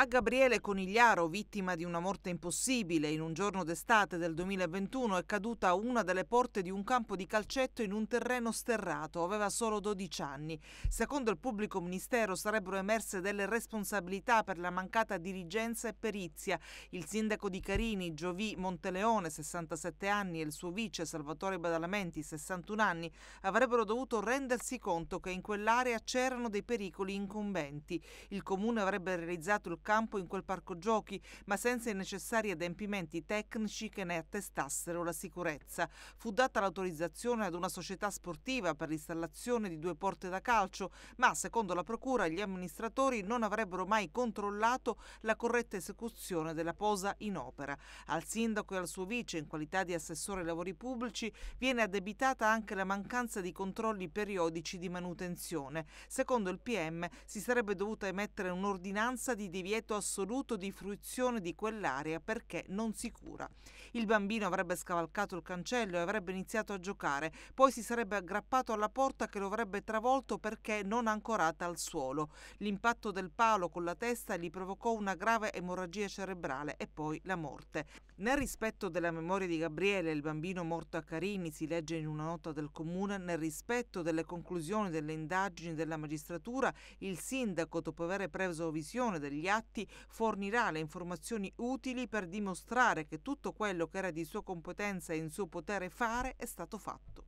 A Gabriele Conigliaro, vittima di una morte impossibile, in un giorno d'estate del 2021 è caduta una delle porte di un campo di calcetto in un terreno sterrato, aveva solo 12 anni. Secondo il pubblico ministero sarebbero emerse delle responsabilità per la mancata dirigenza e perizia. Il sindaco di Carini, Giovì Monteleone, 67 anni, e il suo vice Salvatore Badalamenti, 61 anni, avrebbero dovuto rendersi conto che in quell'area c'erano dei pericoli incombenti. Il comune avrebbe realizzato il campo in quel parco giochi, ma senza i necessari adempimenti tecnici che ne attestassero la sicurezza. Fu data l'autorizzazione ad una società sportiva per l'installazione di due porte da calcio, ma secondo la procura gli amministratori non avrebbero mai controllato la corretta esecuzione della posa in opera. Al sindaco e al suo vice, in qualità di assessore ai lavori pubblici, viene addebitata anche la mancanza di controlli periodici di manutenzione. Secondo il PM si sarebbe dovuta emettere un'ordinanza di divieto divieto assoluto di fruizione di quell'area perché non sicura. Il bambino avrebbe scavalcato il cancello e avrebbe iniziato a giocare, poi si sarebbe aggrappato alla porta che lo avrebbe travolto perché non ancorata al suolo. L'impatto del palo con la testa gli provocò una grave emorragia cerebrale e poi la morte. Nel rispetto della memoria di Gabriele, il bambino morto a Carini, si legge in una nota del comune, nel rispetto delle conclusioni delle indagini della magistratura, il sindaco, dopo aver preso visione degli atti, infatti fornirà le informazioni utili per dimostrare che tutto quello che era di sua competenza e in suo potere fare è stato fatto.